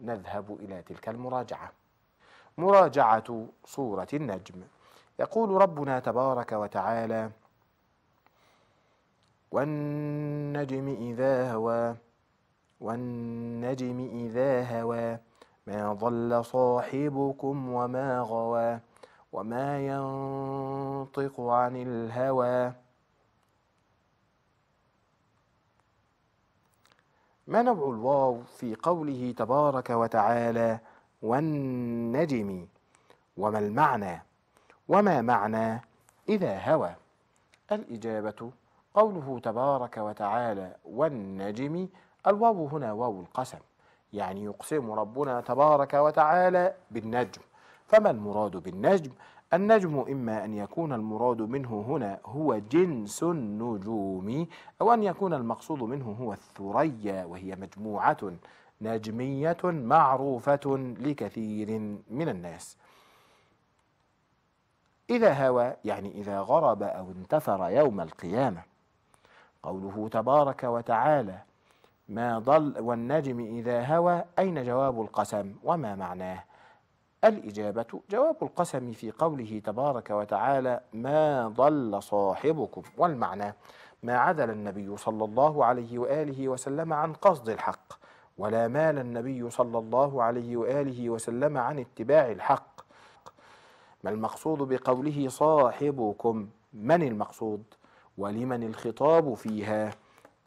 نذهب إلى تلك المراجعة مراجعة سورة النجم يقول ربنا تبارك وتعالى والنجم إذا هوى والنجم إذا هوى ما ضل صاحبكم وما غوى وما ينطق عن الهوى ما نوع الواو في قوله تبارك وتعالى والنجم وما المعنى وما معنى إذا هوى الإجابة قوله تبارك وتعالى والنجم الواو هنا واو القسم يعني يقسم ربنا تبارك وتعالى بالنجم فما المراد بالنجم النجم إما أن يكون المراد منه هنا هو جنس النجوم أو أن يكون المقصود منه هو الثريا وهي مجموعة نجمية معروفة لكثير من الناس إذا هوى يعني إذا غرب أو انتثر يوم القيامة قوله تبارك وتعالى ما ضل والنجم إذا هوى أين جواب القسم وما معناه الإجابة جواب القسم في قوله تبارك وتعالى ما ضل صاحبكم والمعنى ما عدل النبي صلى الله عليه وآله وسلم عن قصد الحق ولا مال النبي صلى الله عليه وآله وسلم عن اتباع الحق ما المقصود بقوله صاحبكم من المقصود ولمن الخطاب فيها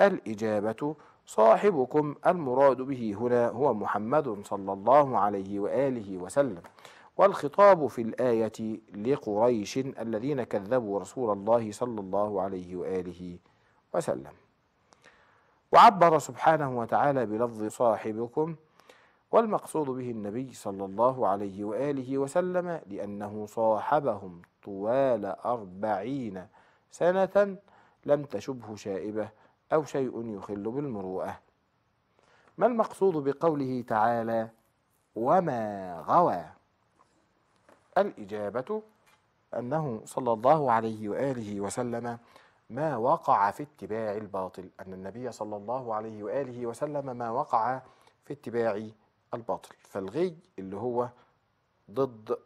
الإجابة صاحبكم المراد به هنا هو محمد صلى الله عليه واله وسلم والخطاب في الايه لقريش الذين كذبوا رسول الله صلى الله عليه واله وسلم وعبر سبحانه وتعالى بلفظ صاحبكم والمقصود به النبي صلى الله عليه واله وسلم لانه صاحبهم طوال اربعين سنه لم تشبه شائبه أو شيء يخل بالمروءة ما المقصود بقوله تعالى وما غوى الإجابة أنه صلى الله عليه وآله وسلم ما وقع في اتباع الباطل أن النبي صلى الله عليه وآله وسلم ما وقع في اتباع الباطل فالغي اللي هو ضد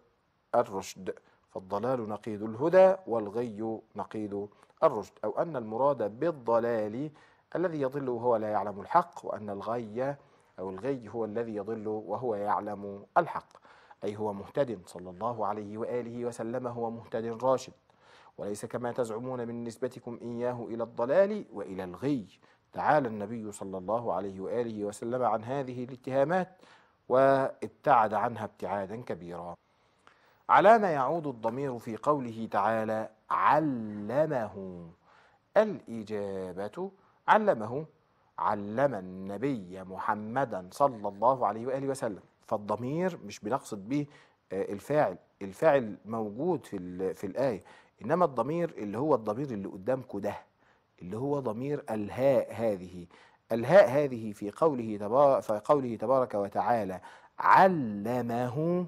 الرشد فالضلال نقيض الهدى والغي نقيض الرشد أو أن المراد بالضلال الذي يضل وهو لا يعلم الحق وأن الغي أو الغي هو الذي يضل وهو يعلم الحق أي هو مهتد صلى الله عليه وآله وسلم هو مهتد راشد وليس كما تزعمون من نسبتكم إياه إلى الضلال وإلى الغي تعالى النبي صلى الله عليه وآله وسلم عن هذه الاتهامات وابتعد عنها ابتعادا كبيرا على ما يعود الضمير في قوله تعالى علمه الإجابة علمه علم النبي محمدا صلى الله عليه وآله وسلم فالضمير مش بنقصد به آه، الفاعل الفاعل موجود في, في الآية إنما الضمير اللي هو الضمير اللي قدامكم ده اللي هو ضمير الهاء هذه الهاء هذه في قوله تبارك في قوله تبارك وتعالى علمه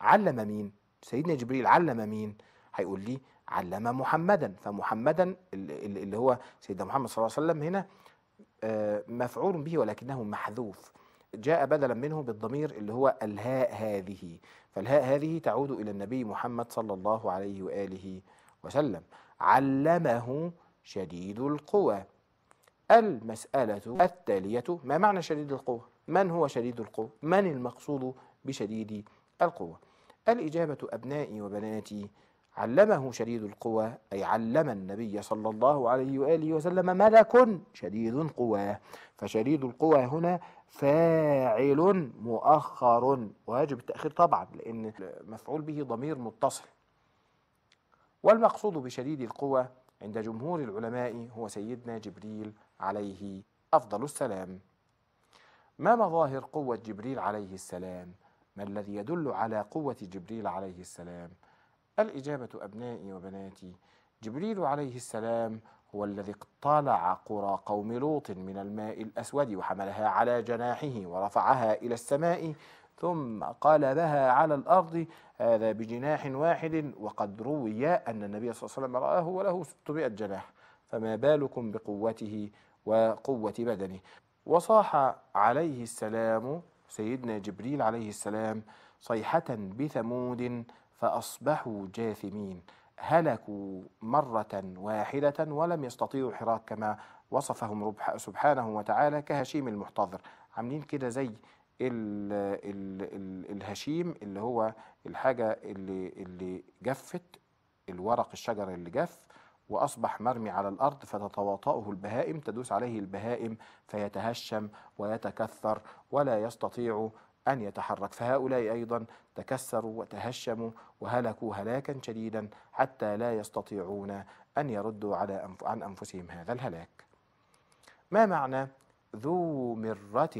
علم مين سيدنا جبريل علم مين هيقول لي علم محمدا فمحمدا اللي هو سيدنا محمد صلى الله عليه وسلم هنا آه، مفعول به ولكنه محذوف جاء بدلا منه بالضمير اللي هو الهاء هذه فالهاء هذه تعود إلى النبي محمد صلى الله عليه وآله وسلم علمه شديد القوى المسألة التالية ما معنى شديد القوة؟ من هو شديد القوة؟ من المقصود بشديد القوة؟ الإجابة أبنائي وبناتي علمه شديد القوى أي علم النبي صلى الله عليه وآله وسلم ملك شديد قواه فشديد القوى هنا فاعل مؤخر ويجب التأخير طبعا لأن مفعول به ضمير متصل والمقصود بشديد القوى عند جمهور العلماء هو سيدنا جبريل عليه أفضل السلام ما مظاهر قوة جبريل عليه السلام؟ ما الذي يدل على قوة جبريل عليه السلام؟ الإجابة أبنائي وبناتي جبريل عليه السلام هو الذي اطلع قرى قوم لوط من الماء الأسود وحملها على جناحه ورفعها إلى السماء ثم قلبها على الأرض هذا بجناح واحد وقد روي أن النبي صلى الله عليه وسلم رآه وله 600 جناح فما بالكم بقوته وقوة بدنه وصاح عليه السلام سيدنا جبريل عليه السلام صيحة بثمود فأصبحوا جاثمين هلكوا مرة واحدة ولم يستطيعوا الحراك كما وصفهم سبحانه وتعالى كهشيم المحتضر عاملين كده زي الـ الـ الـ الهشيم اللي هو الحاجة اللي, اللي جفت الورق الشجر اللي جف وأصبح مرمي على الأرض فتتواطأه البهائم تدوس عليه البهائم فيتهشم ويتكثر ولا يستطيع أن يتحرك فهؤلاء أيضا تكسروا وتهشموا وهلكوا هلاكا شديدا حتى لا يستطيعون أن يردوا على عن أنفسهم هذا الهلاك ما معنى ذو مرة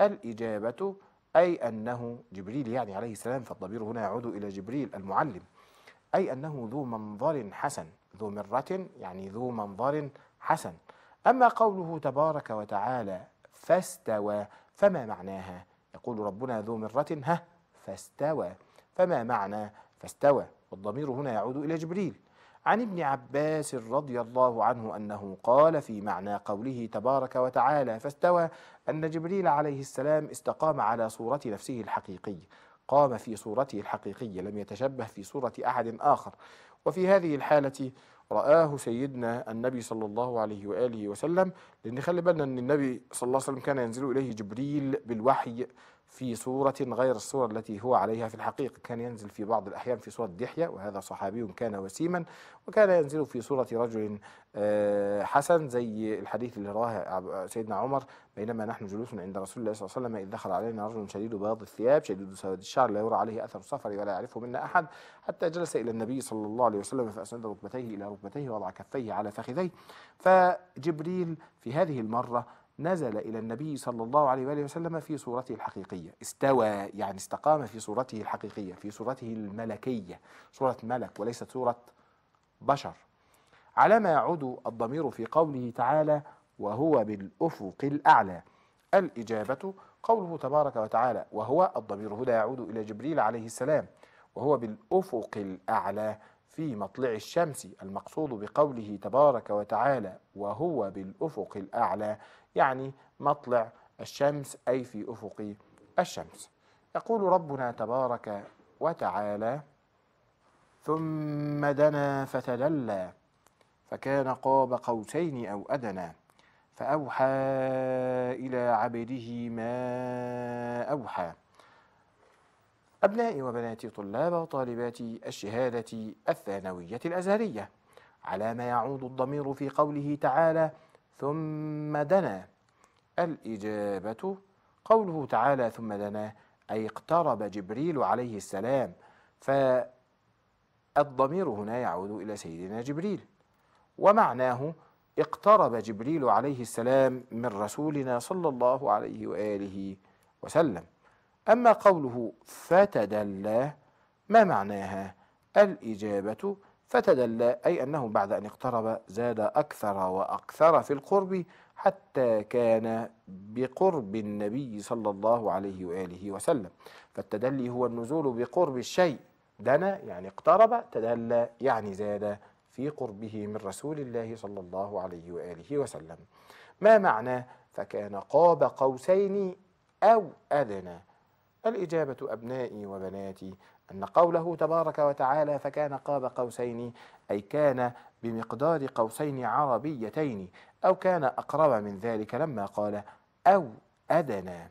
الإجابة أي أنه جبريل يعني عليه السلام فالضمير هنا يعود إلى جبريل المعلم أي أنه ذو منظر حسن ذو مرة يعني ذو منظر حسن أما قوله تبارك وتعالى فاستوى فما معناها يقول ربنا ذو مرة ها فاستوى فما معنى فاستوى والضمير هنا يعود إلى جبريل عن ابن عباس رضي الله عنه أنه قال في معنى قوله تبارك وتعالى فاستوى أن جبريل عليه السلام استقام على صورة نفسه الحقيقية قام في صورته الحقيقية لم يتشبه في صورة أحد آخر وفي هذه الحالة رآه سيدنا النبي صلى الله عليه وآله وسلم لأن خلي بالنا أن النبي صلى الله عليه وسلم كان ينزل إليه جبريل بالوحي في صورة غير الصورة التي هو عليها في الحقيقة كان ينزل في بعض الأحيان في صورة دحية وهذا صحابي كان وسيما وكان ينزل في صورة رجل آه، حسن زي الحديث اللي رواه سيدنا عمر بينما نحن جلوس عند رسول الله صلى الله عليه وسلم إذ دخل علينا رجل شديد بياض الثياب شديد سواد الشعر لا يرى عليه أثر السفر ولا يعرفه منا أحد حتى جلس إلى النبي صلى الله عليه وسلم فأسند ركبتيه إلى ركبتيه ووضع كفيه على فخذيه فجبريل في هذه المرة نزل إلى النبي صلى الله عليه وآله وسلم في صورته الحقيقية استوى يعني استقام في صورته الحقيقية في صورته الملكية صورة ملك وليست صورة بشر على ما يعود الضمير في قوله تعالى وهو بالأفق الأعلى الإجابة قوله تبارك وتعالى وهو الضمير هنا يعود إلى جبريل عليه السلام وهو بالأفق الأعلى في مطلع الشمس المقصود بقوله تبارك وتعالى وهو بالافق الاعلى يعني مطلع الشمس اي في افق الشمس يقول ربنا تبارك وتعالى ثم دنا فتدلى فكان قاب قوسين او ادنى فاوحى الى عبده ما اوحى أبنائي وبناتي طلاب وطالباتي الشهادة الثانوية الأزهرية على ما يعود الضمير في قوله تعالى ثم دنا الإجابة قوله تعالى ثم دنا أي اقترب جبريل عليه السلام فالضمير هنا يعود إلى سيدنا جبريل ومعناه اقترب جبريل عليه السلام من رسولنا صلى الله عليه وآله وسلم أما قوله فتدلى ما معناها الإجابة فتدلى أي أنه بعد أن اقترب زاد أكثر وأكثر في القرب حتى كان بقرب النبي صلى الله عليه وآله وسلم فالتدلي هو النزول بقرب الشيء دنا يعني اقترب تدلى يعني زاد في قربه من رسول الله صلى الله عليه وآله وسلم ما معنى فكان قاب قوسين أو أدنى الإجابة أبنائي وبناتي أن قوله تبارك وتعالى فكان قاب قوسين أي كان بمقدار قوسين عربيتين أو كان أقرب من ذلك لما قال أو أدنى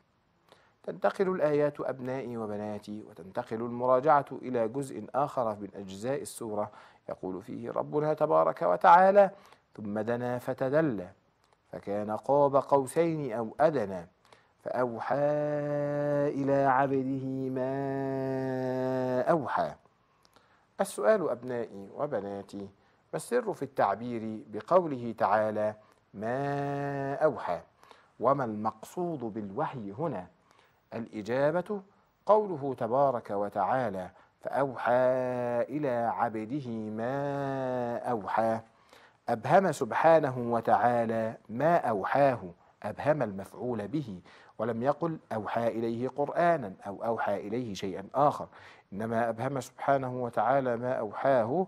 تنتقل الآيات أبنائي وبناتي وتنتقل المراجعة إلى جزء آخر من أجزاء السورة يقول فيه ربنا تبارك وتعالى ثم دنا فتدلى فكان قاب قوسين أو أدنى فأوحى إلى عبده ما أوحى السؤال أبنائي وبناتي ما السر في التعبير بقوله تعالى ما أوحى وما المقصود بالوحي هنا الإجابة قوله تبارك وتعالى فأوحى إلى عبده ما أوحى أبهم سبحانه وتعالى ما أوحاه أبهم المفعول به ولم يقل أوحى إليه قرآنا أو أوحى إليه شيئا آخر إنما أبهم سبحانه وتعالى ما أوحاه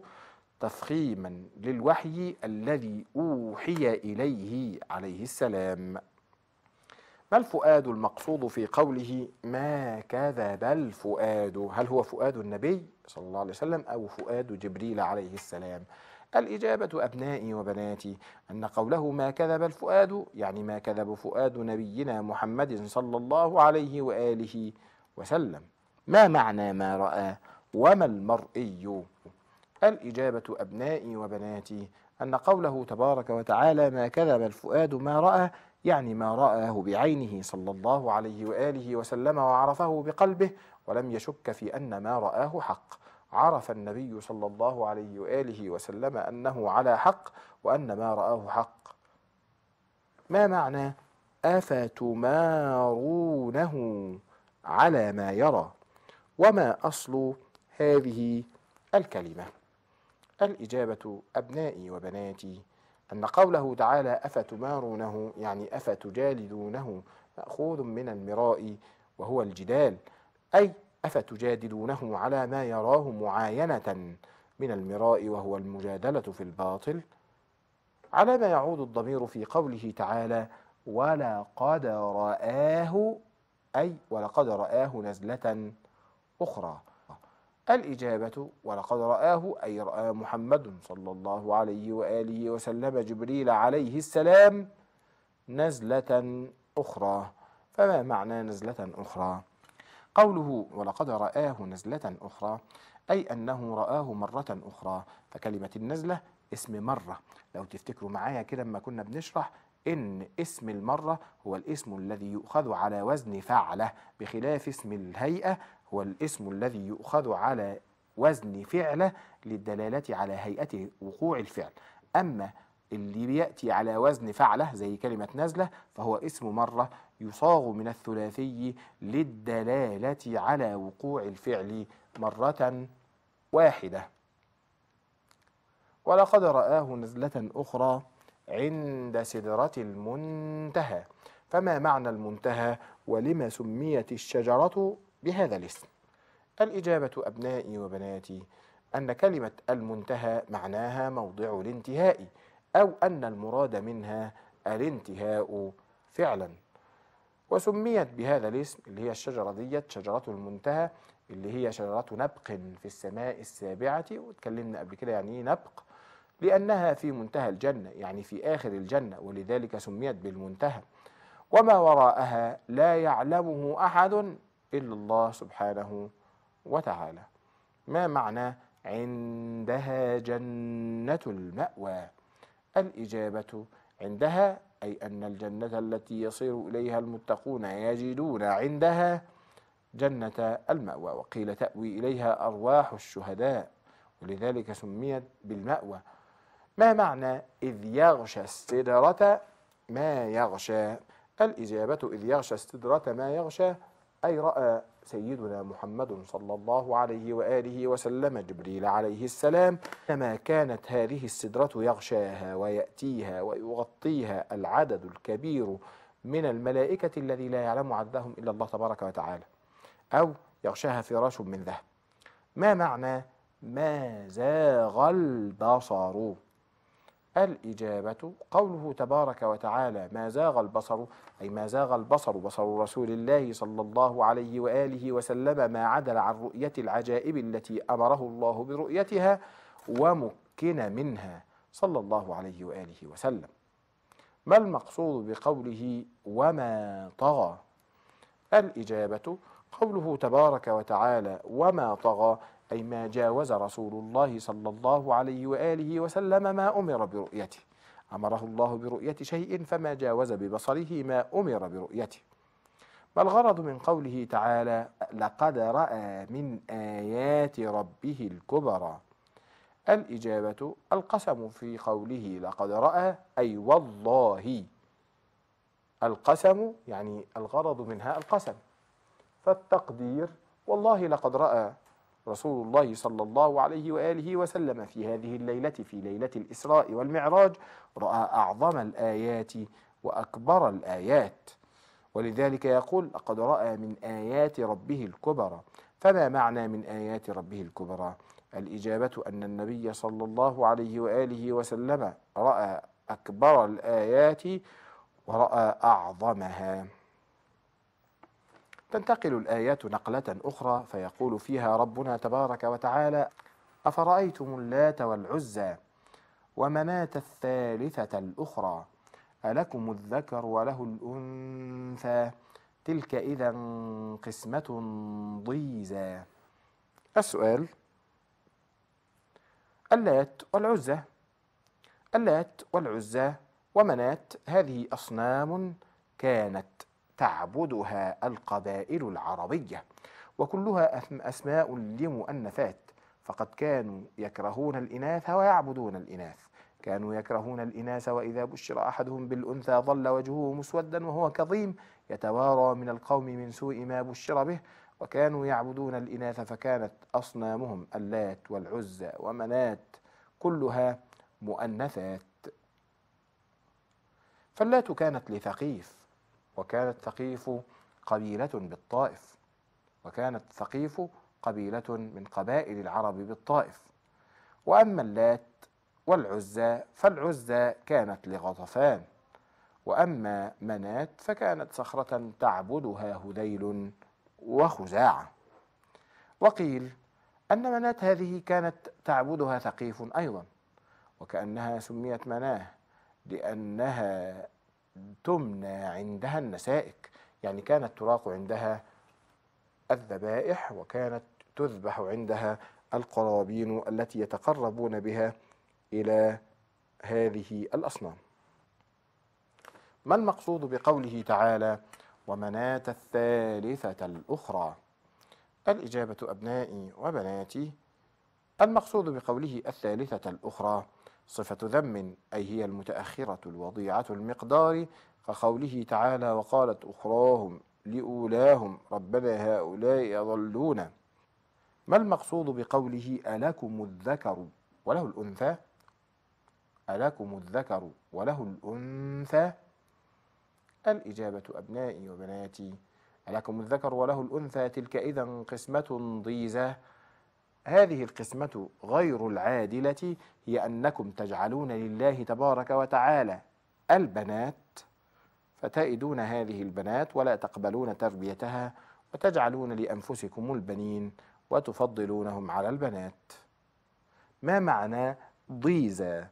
تفخيما للوحي الذي أوحي إليه عليه السلام ما الفؤاد المقصود في قوله ما كذب الفؤاد هل هو فؤاد النبي صلى الله عليه وسلم أو فؤاد جبريل عليه السلام؟ الإجابة أبنائي وبناتي أن قوله ما كذب الفؤاد يعني ما كذب فؤاد نبينا محمد صلى الله عليه وآله وسلم ما معنى ما رأى وما المرئي الإجابة أبنائي وبناتي أن قوله تبارك وتعالى ما كذب الفؤاد ما رأى يعني ما رآه بعينه صلى الله عليه وآله وسلم وعرفه بقلبه ولم يشك في أن ما رآه حق عرف النبي صلى الله عليه واله وسلم انه على حق وان ما راه حق ما معنى افتمارونه على ما يرى وما اصل هذه الكلمه الاجابه ابنائي وبناتي ان قوله تعالى افتمارونه يعني افتجالدونه ماخوذ من المراء وهو الجدال اي أفتجادلونه على ما يراه معاينة من المراء وهو المجادلة في الباطل على ما يعود الضمير في قوله تعالى ولقد رآه أي ولقد رآه نزلة أخرى الإجابة ولقد رآه أي رأى محمد صلى الله عليه وآله وسلم جبريل عليه السلام نزلة أخرى فما معنى نزلة أخرى؟ قوله ولقد رآه نزلة أخرى أي أنه رآه مرة أخرى فكلمة النزلة اسم مرة لو تفتكروا معايا كده ما كنا بنشرح إن اسم المرة هو الاسم الذي يؤخذ على وزن فعله بخلاف اسم الهيئة هو الاسم الذي يؤخذ على وزن فعله للدلالة على هيئة وقوع الفعل أما اللي بيأتي على وزن فعله زي كلمة نزلة فهو اسم مرة يصاغ من الثلاثي للدلالة على وقوع الفعل مرة واحدة ولقد رآه نزلة أخرى عند سدرة المنتهى فما معنى المنتهى ولما سميت الشجرة بهذا الاسم الإجابة أبنائي وبناتي أن كلمة المنتهى معناها موضع الانتهاء أو أن المراد منها الانتهاء فعلا وسميت بهذا الاسم اللي هي الشجرة ديت شجرة المنتهى اللي هي شجرة نبق في السماء السابعة وتكلمنا قبل كده يعني ايه نبق لأنها في منتهى الجنة يعني في آخر الجنة ولذلك سميت بالمنتهى وما وراءها لا يعلمه أحد إلا الله سبحانه وتعالى ما معنى عندها جنة المأوى الإجابة عندها أي أن الجنة التي يصير إليها المتقون يجدون عندها جنة المأوى وقيل تأوي إليها أرواح الشهداء ولذلك سميت بالمأوى ما معنى إذ يغشى السدرة ما يغشى الإجابة إذ يغشى السدرة ما يغشى أي رأى سيدنا محمد صلى الله عليه وآله وسلم جبريل عليه السلام كما كانت هذه السدرة يغشاها ويأتيها ويغطيها العدد الكبير من الملائكة الذي لا يعلم عددهم إلا الله تبارك وتعالى أو يغشاها فراش من ذهب ما معنى ما زاغ البصر الإجابة قوله تبارك وتعالى ما زاغ البصر أي ما زاغ البصر بصر رسول الله صلى الله عليه وآله وسلم ما عدل عن رؤية العجائب التي أمره الله برؤيتها ومكن منها صلى الله عليه وآله وسلم ما المقصود بقوله وما طغى الإجابة قوله تبارك وتعالى وما طغى أي ما جاوز رسول الله صلى الله عليه وآله وسلم ما أمر برؤيته أمره الله برؤية شيء فما جاوز ببصره ما أمر برؤيته ما الغرض من قوله تعالى لقد رأى من آيات ربه الكبرى الإجابة القسم في قوله لقد رأى أي والله القسم يعني الغرض منها القسم فالتقدير والله لقد رأى رسول الله صلى الله عليه وآله وسلم في هذه الليلة في ليلة الإسراء والمعراج رأى أعظم الآيات وأكبر الآيات ولذلك يقول لقد رأى من آيات ربه الكبرى فما معنى من آيات ربه الكبرى الإجابة أن النبي صلى الله عليه وآله وسلم رأى أكبر الآيات ورأى أعظمها تنتقل الآيات نقلة أخرى فيقول فيها ربنا تبارك وتعالى: أفرأيتم اللات والعزى ومناة الثالثة الأخرى ألكم الذكر وله الأنثى تلك إذا قسمة ضيزى. السؤال: اللات والعزى اللات والعزى ومنات هذه أصنام كانت تعبدها القبائل العربية وكلها أسماء لمؤنثات فقد كانوا يكرهون الإناث ويعبدون الإناث كانوا يكرهون الإناث وإذا بشر أحدهم بالأنثى ظل وجهه مسودا وهو كظيم يتوارى من القوم من سوء ما بشر به وكانوا يعبدون الإناث فكانت أصنامهم اللات والعزى ومنات كلها مؤنثات فاللات كانت لثقيف وكانت ثقيف قبيلة بالطائف وكانت ثقيف قبيلة من قبائل العرب بالطائف وأما اللات والعزى فالعزى كانت لغطفان وأما منات فكانت صخرة تعبدها هذيل وخزاعة وقيل أن منات هذه كانت تعبدها ثقيف أيضا وكأنها سميت مناه لأنها تمنى عندها النسائك يعني كانت تراق عندها الذبائح وكانت تذبح عندها القرابين التي يتقربون بها إلى هذه الأصنام ما المقصود بقوله تعالى ومناة الثالثة الأخرى الإجابة أبنائي وبناتي المقصود بقوله الثالثة الأخرى صفة ذم أي هي المتأخرة الوضيعة المقدار كقوله تعالى وقالت أخراهم لأولاهم ربنا هؤلاء يضلون ما المقصود بقوله ألكم الذكر وله الأنثى ألكم الذكر وله الأنثى الإجابة أبنائي وبناتي ألكم الذكر وله الأنثى تلك إذا قسمة ضيزة هذه القسمة غير العادلة هي أنكم تجعلون لله تبارك وتعالى البنات فتئدون هذه البنات ولا تقبلون تربيتها وتجعلون لأنفسكم البنين وتفضلونهم على البنات ما معنى ضيزة؟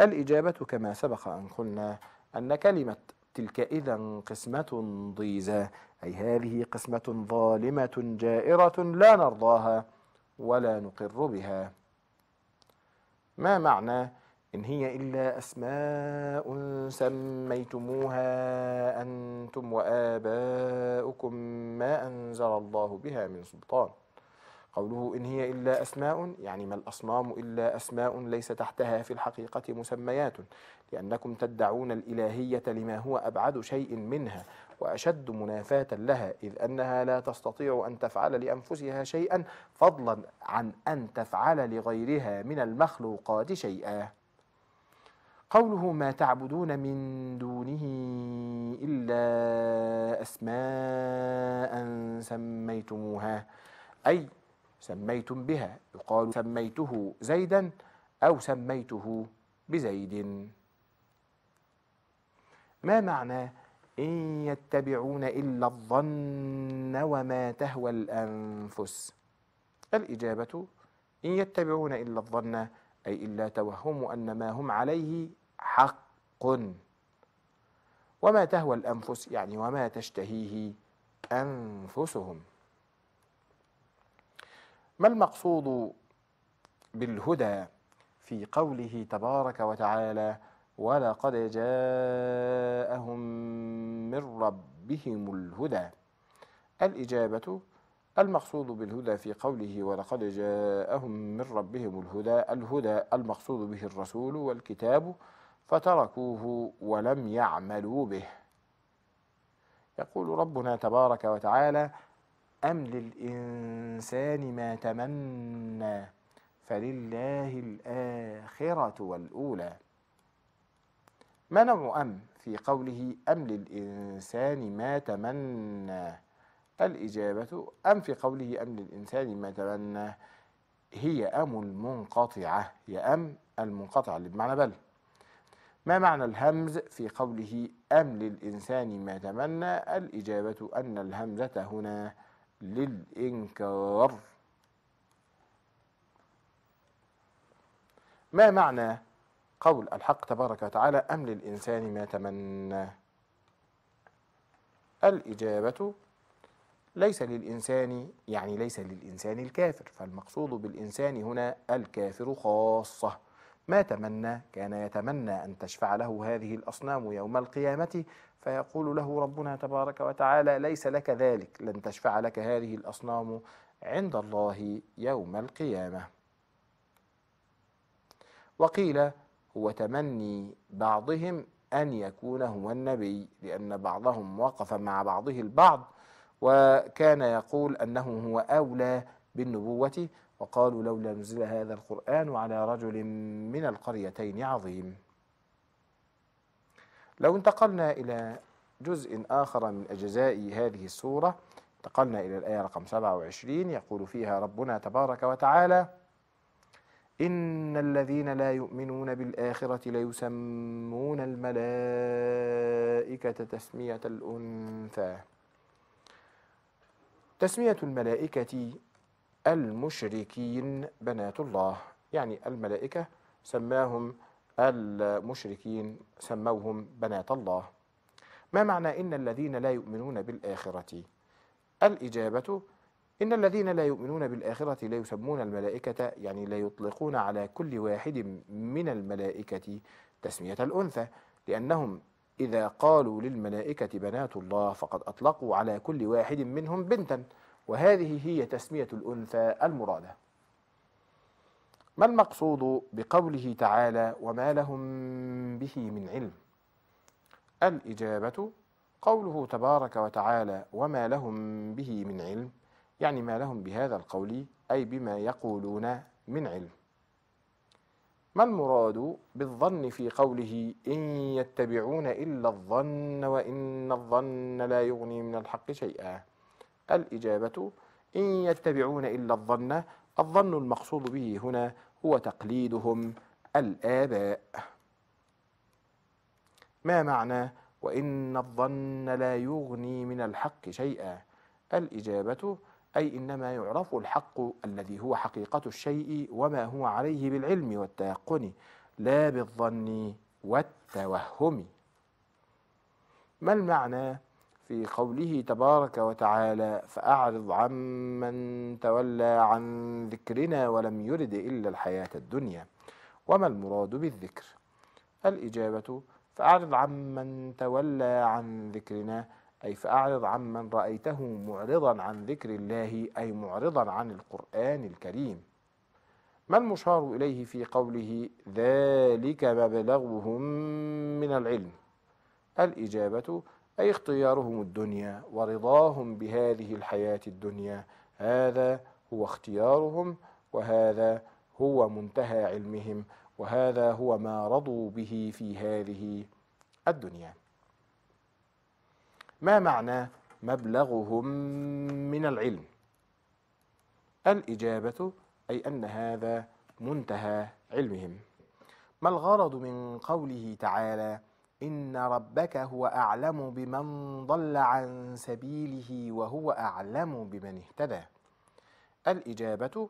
الإجابة كما سبق أن قلنا أن كلمة تلك إذا قسمة ضيزة أي هذه قسمة ظالمة جائرة لا نرضاها ولا نقر بها ما معنى إن هي إلا أسماء سميتموها أنتم وآباؤكم ما أنزل الله بها من سلطان قوله إن هي إلا أسماء يعني ما الأصنام إلا أسماء ليس تحتها في الحقيقة مسميات لأنكم تدعون الإلهية لما هو أبعد شيء منها وأشد منافاة لها إذ أنها لا تستطيع أن تفعل لأنفسها شيئا فضلا عن أن تفعل لغيرها من المخلوقات شيئا قوله ما تعبدون من دونه إلا أسماء سميتموها أي سميتم بها يقال سميته زيدا أو سميته بزيد ما معنى إن يتبعون إلا الظن وما تهوى الأنفس الإجابة إن يتبعون إلا الظن أي إلا توهم أن ما هم عليه حق وما تهوى الأنفس يعني وما تشتهيه أنفسهم ما المقصود بالهدى في قوله تبارك وتعالى ولقد جاءهم من ربهم الهدى الإجابة المقصود بالهدى في قوله ولقد جاءهم من ربهم الهدى الهدى المقصود به الرسول والكتاب فتركوه ولم يعملوا به يقول ربنا تبارك وتعالى أم للإنسان ما تمنى فلله الآخرة والأولى ما نوع أم في قوله أم للإنسان ما تمنى الإجابة أم في قوله أم للإنسان ما تمنى هي أم المنقطعة هي أم المنقطعة اللي بمعنى بل ما معنى الهمز في قوله أم للإنسان ما تمنى الإجابة أن الهمزة هنا للإنكار ما معنى قول الحق تبارك وتعالى أم للإنسان ما تمنى الإجابة ليس للإنسان يعني ليس للإنسان الكافر فالمقصود بالإنسان هنا الكافر خاصة ما تمنى كان يتمنى أن تشفع له هذه الأصنام يوم القيامة فيقول له ربنا تبارك وتعالى ليس لك ذلك لن تشفع لك هذه الأصنام عند الله يوم القيامة وقيل هو تمني بعضهم أن يكون هو النبي لأن بعضهم وقف مع بعضه البعض وكان يقول أنه هو أولى بالنبوة وقالوا لولا نزل هذا القرآن على رجل من القريتين عظيم لو انتقلنا إلى جزء آخر من أجزاء هذه السورة انتقلنا إلى الآية رقم 27 يقول فيها ربنا تبارك وتعالى إن الذين لا يؤمنون بالآخرة ليسمون الملائكة تسمية الأنثى تسمية الملائكة المشركين بنات الله يعني الملائكة سماهم المشركين سموهم بنات الله ما معنى إن الذين لا يؤمنون بالآخرة الإجابة إن الذين لا يؤمنون بالآخرة لا يسمون الملائكة يعني لا يطلقون على كل واحد من الملائكة تسمية الأنثى لأنهم إذا قالوا للملائكة بنات الله فقد أطلقوا على كل واحد منهم بنتا وهذه هي تسمية الأنثى المرادة ما المقصود بقوله تعالى وما لهم به من علم الإجابة قوله تبارك وتعالى وما لهم به من علم يعني ما لهم بهذا القول أي بما يقولون من علم ما المراد بالظن في قوله إن يتبعون إلا الظن وإن الظن لا يغني من الحق شيئا الإجابة إن يتبعون إلا الظن الظن المقصود به هنا هو تقليدهم الآباء ما معنى وإن الظن لا يغني من الحق شيئا الإجابة أي إنما يعرف الحق الذي هو حقيقة الشيء وما هو عليه بالعلم والتيقن لا بالظن والتوهم ما المعنى في قوله تبارك وتعالى فأعرض عمن تولى عن ذكرنا ولم يرد إلا الحياة الدنيا وما المراد بالذكر الإجابة فأعرض عمن تولى عن ذكرنا أي فأعرض عمن رأيته معرضا عن ذكر الله أي معرضا عن القرآن الكريم ما المشار إليه في قوله ذلك مبلغهم من العلم الإجابة أي اختيارهم الدنيا ورضاهم بهذه الحياة الدنيا هذا هو اختيارهم وهذا هو منتهى علمهم وهذا هو ما رضوا به في هذه الدنيا ما معنى مبلغهم من العلم الإجابة أي أن هذا منتهى علمهم ما الغرض من قوله تعالى إن ربك هو أعلم بمن ضل عن سبيله وهو أعلم بمن اهتدى الإجابة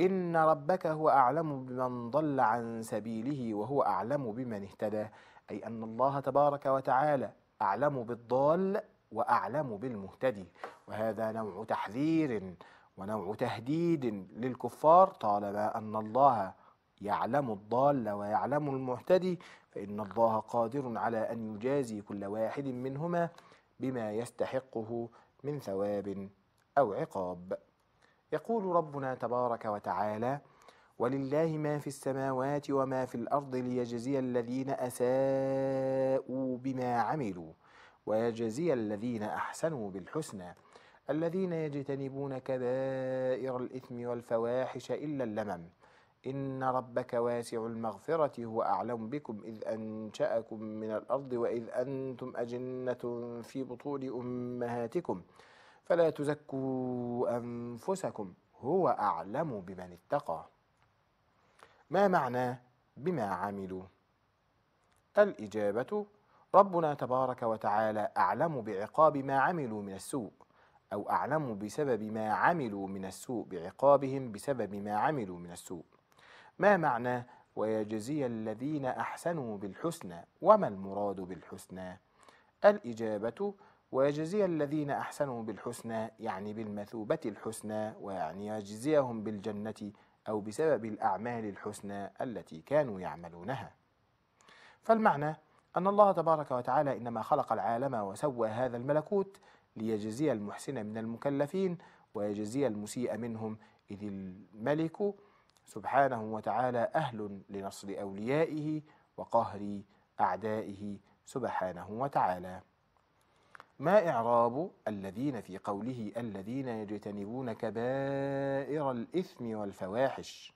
إن ربك هو أعلم بمن ضل عن سبيله وهو أعلم بمن اهتدى أي أن الله تبارك وتعالى أعلم بالضال وأعلم بالمهتدي وهذا نوع تحذير ونوع تهديد للكفار طالما أن الله يعلم الضال ويعلم المهتدي فإن الله قادر على أن يجازي كل واحد منهما بما يستحقه من ثواب أو عقاب يقول ربنا تبارك وتعالى ولله ما في السماوات وما في الأرض ليجزي الذين أساءوا بما عملوا ويجزي الذين أحسنوا بالحسنى الذين يجتنبون كبائر الإثم والفواحش إلا اللمم إن ربك واسع المغفرة هو أعلم بكم إذ أنشأكم من الأرض وإذ أنتم أجنة في بطون أمهاتكم فلا تزكوا أنفسكم هو أعلم بمن اتقى ما معناه بما عملوا الاجابه ربنا تبارك وتعالى اعلم بعقاب ما عملوا من السوء او اعلم بسبب ما عملوا من السوء بعقابهم بسبب ما عملوا من السوء ما معنى ويجزي الذين احسنوا بالحسنى وما المراد بالحسنى الاجابه ويجزي الذين احسنوا بالحسنى يعني بالمثوبه الحسنى ويعني يجزيهم بالجنه أو بسبب الأعمال الحسنى التي كانوا يعملونها فالمعنى أن الله تبارك وتعالى إنما خلق العالم وسوى هذا الملكوت ليجزي المحسن من المكلفين ويجزي المسيء منهم إذ الملك سبحانه وتعالى أهل لنصر أوليائه وقهر أعدائه سبحانه وتعالى ما إعراب الذين في قوله الذين يجتنبون كبائر الإثم والفواحش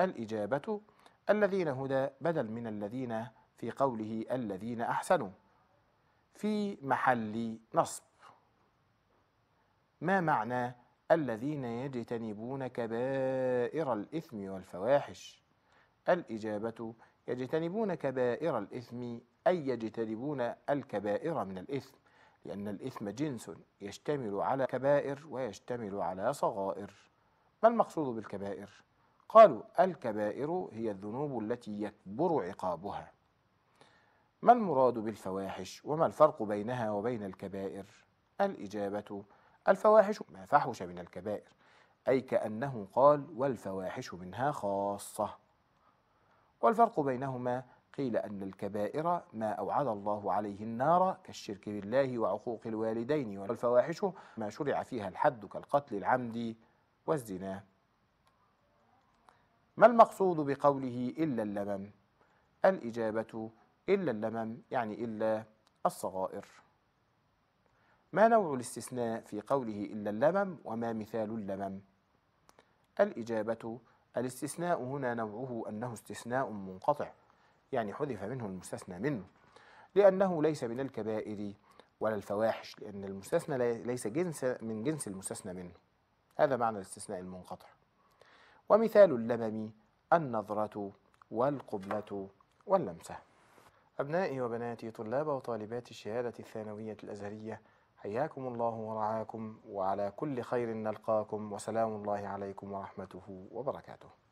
الإجابة الذين هدى بدل من الذين في قوله الذين أحسنوا في محل نصب ما معنى الذين يجتنبون كبائر الإثم والفواحش الإجابة يجتنبون كبائر الإثم أي يجتنبون الكبائر من الإثم لأن الإثم جنس يشتمل على كبائر ويشتمل على صغائر ما المقصود بالكبائر؟ قالوا الكبائر هي الذنوب التي يكبر عقابها ما المراد بالفواحش وما الفرق بينها وبين الكبائر؟ الإجابة الفواحش ما فحش من الكبائر أي كأنه قال والفواحش منها خاصة والفرق بينهما قيل أن الكبائر ما أوعد الله عليه النار كالشرك بالله وعقوق الوالدين والفواحش ما شرع فيها الحد كالقتل العمد والزنا ما المقصود بقوله إلا اللمم الإجابة إلا اللمم يعني إلا الصغائر ما نوع الاستثناء في قوله إلا اللمم وما مثال اللمم الإجابة الاستثناء هنا نوعه أنه استثناء منقطع يعني حذف منه المستثنى منه لأنه ليس من الكبائر ولا الفواحش لأن المستثنى ليس جنس من جنس المستثنى منه هذا معنى الاستثناء المنقطع ومثال اللمم النظرة والقبلة واللمسة أبنائي وبناتي طلاب وطالبات الشهادة الثانوية الأزهرية حياكم الله ورعاكم وعلى كل خير نلقاكم وسلام الله عليكم ورحمته وبركاته